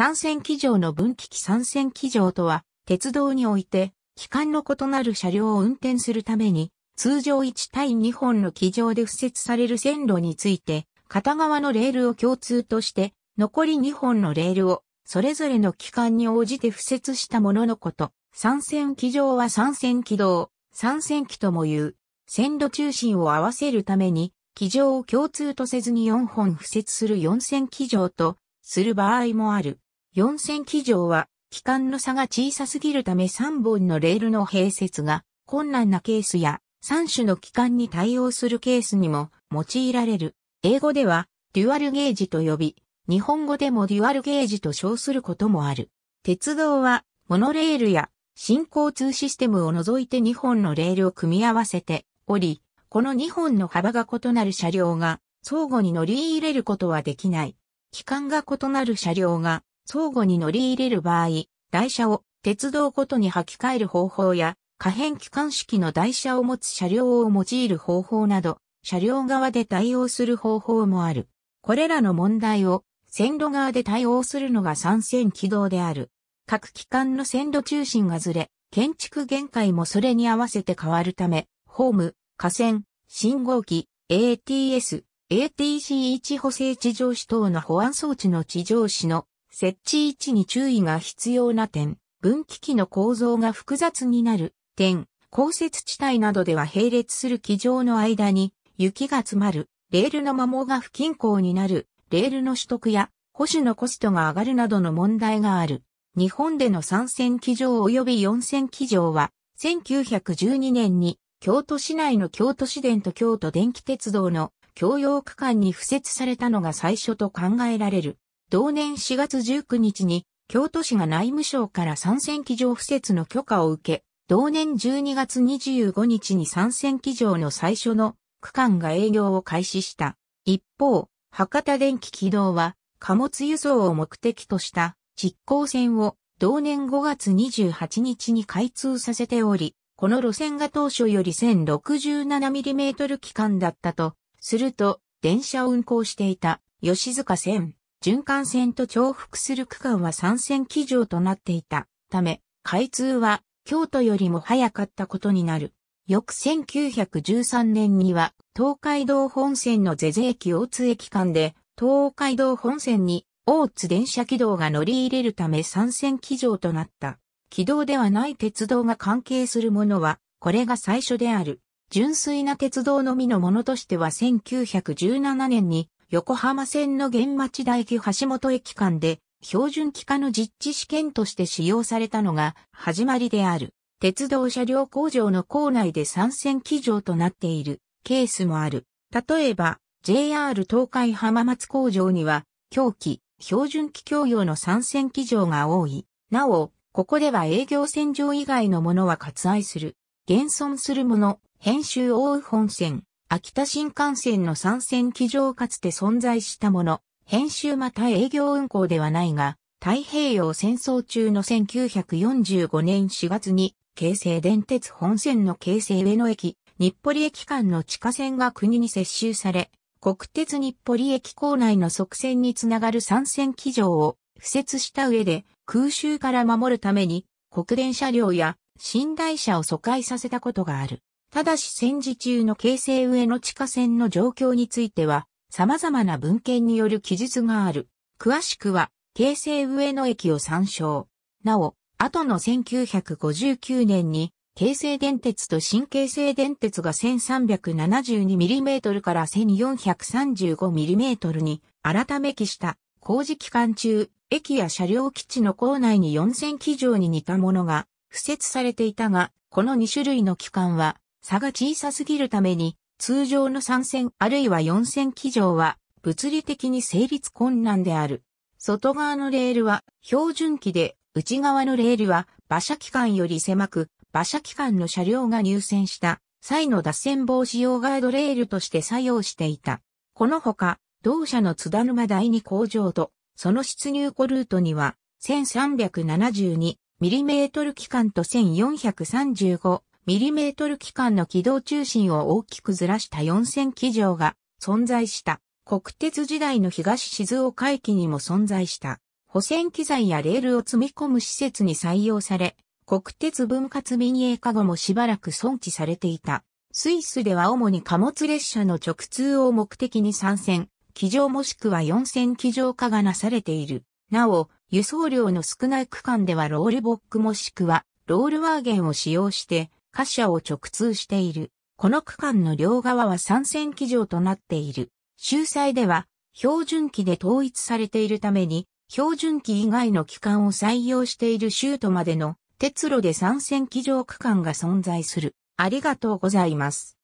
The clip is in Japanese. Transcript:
三線機場の分岐器三線機場とは、鉄道において、機関の異なる車両を運転するために、通常1対2本の機場で付設される線路について、片側のレールを共通として、残り2本のレールを、それぞれの機関に応じて付設したもののこと。三線機場は三線軌道、三線機とも言う。線路中心を合わせるために、機場を共通とせずに4本付設する4線機場と、する場合もある。4 0 0 0機上は、機関の差が小さすぎるため3本のレールの併設が困難なケースや、3種の機関に対応するケースにも用いられる。英語では、デュアルゲージと呼び、日本語でもデュアルゲージと称することもある。鉄道は、モノレールや新交通システムを除いて2本のレールを組み合わせており、この2本の幅が異なる車両が相互に乗り入れることはできない。機関が異なる車両が相互に乗り入れる場合、台車を鉄道ごとに履き替える方法や、可変機関式の台車を持つ車両を用いる方法など、車両側で対応する方法もある。これらの問題を線路側で対応するのが三線軌道である。各機関の線路中心がずれ、建築限界もそれに合わせて変わるため、ホーム、河川、信号機、ATS、ATC1 補正地上紙等の保安装置の地上紙の設置位置に注意が必要な点、分岐器の構造が複雑になる点、降雪地帯などでは並列する機上の間に雪が詰まる、レールの摩耗が不均衡になる、レールの取得や保守のコストが上がるなどの問題がある。日本での3戦機場及び4線機場は、1912年に京都市内の京都市電と京都電気鉄道の共用区間に付設されたのが最初と考えられる。同年4月19日に、京都市が内務省から参戦機場敷設の許可を受け、同年12月25日に参戦機場の最初の区間が営業を開始した。一方、博多電気軌道は貨物輸送を目的とした実行線を同年5月28日に開通させており、この路線が当初より 1067mm 期間だったと、すると電車を運行していた吉塚線。循環線と重複する区間は参戦基準となっていたため、開通は京都よりも早かったことになる。翌1913年には東海道本線の是々駅大津駅間で東海道本線に大津電車軌道が乗り入れるため参戦基準となった。軌道ではない鉄道が関係するものは、これが最初である。純粋な鉄道のみのものとしては1917年に横浜線の現町大駅橋本駅間で、標準機化の実地試験として使用されたのが始まりである。鉄道車両工場の構内で参戦機場となっているケースもある。例えば、JR 東海浜松工場には、狂気、標準機供用の参戦機場が多い。なお、ここでは営業線上以外のものは割愛する。現存するもの、編集大本線、秋田新幹線の参戦機場かつて存在したもの、編集また営業運行ではないが、太平洋戦争中の1945年4月に、京成電鉄本線の京成上野駅、日暮里駅間の地下線が国に接収され、国鉄日暮里駅構内の側線につながる参戦機場を敷設した上で、空襲から守るために、国電車両や寝台車を疎開させたことがある。ただし戦時中の京成上野地下線の状況については、様々な文献による記述がある。詳しくは、京成上野駅を参照。なお、後の1959年に、京成電鉄と新京成電鉄が 1372mm から 1435mm に改め記した工事期間中、駅や車両基地の構内に4000基上に似たものが付設されていたが、この2種類の機関は差が小さすぎるために、通常の3線あるいは4線機上は、物理的に成立困難である。外側のレールは標準機で、内側のレールは馬車機関より狭く、馬車機関の車両が入線した際の脱線防止用ガードレールとして作用していた。このほか、同社の津田沼第二工場と、その出入庫ルートには、1372mm 機関と1 4 3 5ミリメートル機関の軌道中心を大きくずらした4 0 0 0機場が存在した。国鉄時代の東静岡駅にも存在した。保線機材やレールを積み込む施設に採用され、国鉄分割民営化後もしばらく存置されていた。スイスでは主に貨物列車の直通を目的に参戦、機上もしくは4 0 0 0機上化がなされている。なお、輸送量の少ない区間ではロールボックもしくはロールワーゲンを使用して貨車を直通している。この区間の両側は参線機場となっている。秀才では、標準機で統一されているために、標準機以外の機関を採用している州都までの鉄路で参線機場区間が存在する。ありがとうございます。